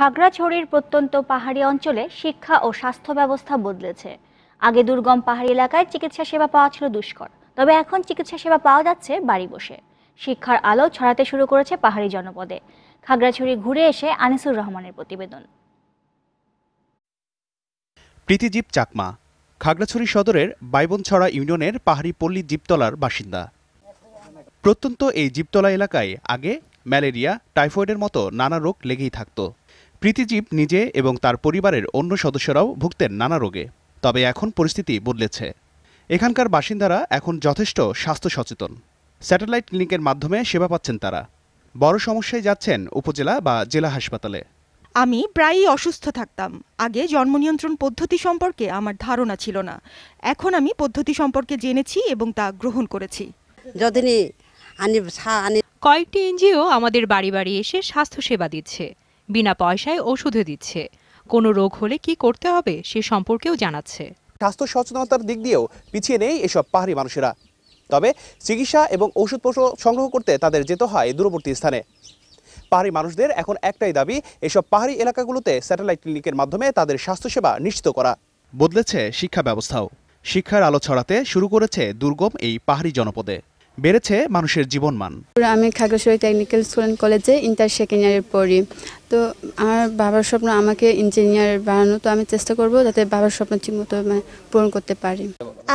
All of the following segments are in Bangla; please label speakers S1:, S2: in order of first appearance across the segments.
S1: খাগড়াছড়ির প্রত্যন্ত পাহাড়ি অঞ্চলে শিক্ষা ও স্বাস্থ্য ব্যবস্থা বদলেছে আগে দুর্গম পাহাড়ি এলাকায় চিকিৎসা সেবা পাওয়া ছিল দুষ্কর তবে এখন চিকিৎসা সেবা পাওয়া যাচ্ছে বাড়ি বসে শিক্ষার আলো ছড়াতে শুরু করেছে পাহাড়ি জনপদে খাগড়াছড়ি ঘুরে এসে আনিসুর রহমানের প্রতিবেদন প্রীতিজীব চাকমা খাগড়াছড়ি সদরের বাইবনছড়া ইউনিয়নের পাহাড়ি পল্লী জীবতলার বাসিন্দা প্রত্যন্ত এই জীবতলা এলাকায় আগে ম্যালেরিয়া টাইফয়েডের মতো নানা রোগ লেগেই থাকতো প্রীতিজীব নিজে এবং তার পরিবারের অন্য সদস্যরাও ভুগতেন নানা রোগে তবে এখন পরিস্থিতি বদলেছে এখানকার বাসিন্দারা এখন যথেষ্ট স্বাস্থ্য সচেতন স্যাটেলাইট ক্লিনিকের মাধ্যমে সেবা পাচ্ছেন তারা বড় সমস্যায় যাচ্ছেন উপজেলা বা জেলা হাসপাতালে
S2: আমি প্রায়ই অসুস্থ থাকতাম আগে জন্ম নিয়ন্ত্রণ পদ্ধতি সম্পর্কে আমার ধারণা ছিল না এখন আমি পদ্ধতি সম্পর্কে জেনেছি এবং তা গ্রহণ করেছি
S1: কয়েকটি এনজিও আমাদের বাড়ি বাড়ি এসে স্বাস্থ্যসেবা দিচ্ছে বিনা পয়সায় ওষুধে দিচ্ছে কোনো রোগ হলে কি করতে হবে সে সম্পর্কেও জানাচ্ছে স্বাস্থ্য সচেতনতার দিক দিয়েও পিছিয়ে নেই এসব পাহাড়ি মানুষেরা তবে চিকিৎসা এবং ওষুধপত্র সংগ্রহ করতে তাদের যেতে হয় দূরবর্তী স্থানে পাহাড়ি মানুষদের এখন একটাই দাবি এসব পাহাড়ি এলাকাগুলোতে স্যাটেলাইট ক্লিনিকের মাধ্যমে তাদের স্বাস্থ্যসেবা নিশ্চিত করা বদলেছে শিক্ষা ব্যবস্থাও শিক্ষার আলো ছড়াতে শুরু করেছে দুর্গম এই পাহাড়ি জনপদে বেড়েছে মানুষের জীবনমান আমি খাগড়াছড়ি টেকনিক্যাল স্কুল অ্যান্ড কলেজে ইন্টার সেকেন্ড ইয়ারে পড়ি তো আমার বাবার স্বপ্ন আমাকে ইঞ্জিনিয়ার বানানো তো আমি চেষ্টা করব যাতে বাবার স্বপ্ন ঠিকমতো পূরণ করতে পারি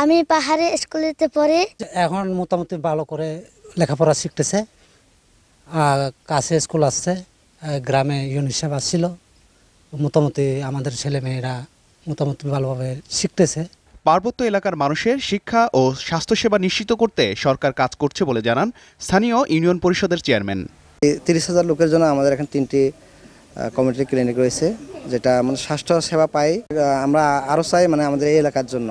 S1: আমি পাহাড়ে স্কুলেতে পড়ি
S2: এখন মোটামুটি ভালো করে লেখাপড়া শিখতেছে আর কাছে স্কুল আসছে গ্রামে ইউনিসেফ আসছিল মোটামুটি আমাদের ছেলেমেয়েরা মোটামুটি ভালোভাবে
S1: শিখতেছে পার্বত্য এলাকার মানুষের শিক্ষা ও স্বাস্থ্যসেবা নিশ্চিত করতে সরকার কাজ করছে বলে জানান স্থানীয় ইউনিয়ন পরিষদের চেয়ারম্যান
S2: তিরিশ হাজার লোকের জন্য আমাদের এখন তিনটি কমিউনিটি ক্লিনিক রয়েছে যেটা মানে স্বাস্থ্য সেবা পাই আমরা আরও চাই মানে আমাদের এই এলাকার জন্য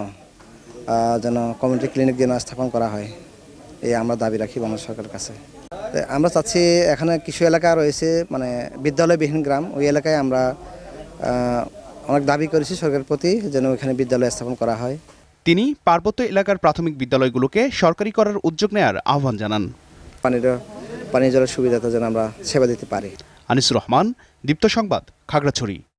S2: যেন কমিউনিটি ক্লিনিক যেন স্থাপন করা হয় এই আমরা দাবি রাখি বাংলা সরকারের কাছে আমরা চাচ্ছি এখানে কিছু এলাকা রয়েছে মানে বিদ্যালয়বিহীন গ্রাম ওই এলাকায় আমরা অনেক দাবি করেছি সরকারের প্রতি যেন এখানে বিদ্যালয়
S1: স্থাপন করা হয় তিনি পার্বত্য এলাকার প্রাথমিক বিদ্যালয়গুলোকে সরকারি করার উদ্যোগ নেয়ার আহ্বান জানান পানির পানীয় জলের সুবিধাটা যেন আমরা সেবা দিতে পারি আনিসুর রহমান দীপ্ত সংবাদ খাগড়াছড়ি